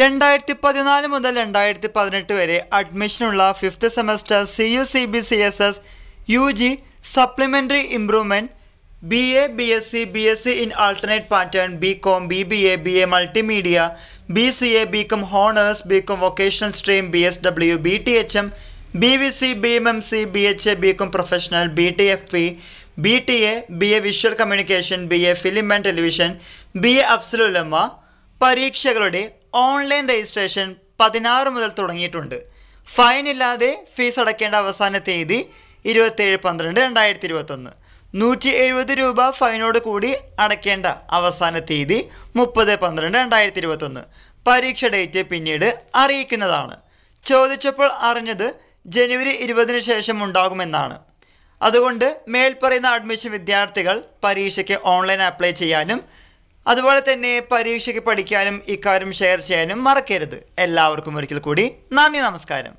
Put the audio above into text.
രണ്ടായിരത്തി പതിനാല് മുതൽ രണ്ടായിരത്തി പതിനെട്ട് വരെ അഡ്മിഷനുള്ള fifth semester C U C B C S S U G supplementary improvement B A B S C B S C in alternate pattern B com B B A B A multimedia B C A B com honours B com vocational stream B S W B T H M B V C B M M C B H A B com professional B T F P B T A B A visual communication B A film and television B A അഫ്സലുലമ്മ പരീക്ഷകളുടെ online registration പതിനാറ് മുതൽ തുടങ്ങിയിട്ടുണ്ട് fine ഇല്ലാതെ fees അടയ്ക്കേണ്ട അവസാന തീയതി ഇരുപത്തേഴ് പന്ത്രണ്ട് രണ്ടായിരത്തി ഇരുപത്തൊന്ന് നൂറ്റി എഴുപത് രൂപ ഫൈനോട് കൂടി അടയ്ക്കേണ്ട അവസാന തീയതി മുപ്പത് പന്ത്രണ്ട് രണ്ടായിരത്തി ഇരുപത്തൊന്ന് പരീക്ഷ ഡേറ്റ് പിന്നീട് അറിയിക്കുന്നതാണ് ചോദിച്ചപ്പോൾ അറിഞ്ഞത് ജനുവരി ഇരുപതിന് ശേഷം ഉണ്ടാകുമെന്നാണ് അതുകൊണ്ട് മേൽപ്പറയുന്ന അഡ്മിഷൻ വിദ്യാർത്ഥികൾ പരീക്ഷയ്ക്ക് ഓൺലൈൻ അപ്ലൈ ചെയ്യാനും അതുപോലെ തന്നെ പരീക്ഷയ്ക്ക് പഠിക്കാനും ഇക്കാര്യം ഷെയർ ചെയ്യാനും മറക്കരുത് എല്ലാവർക്കും ഒരിക്കൽ കൂടി നന്ദി നമസ്കാരം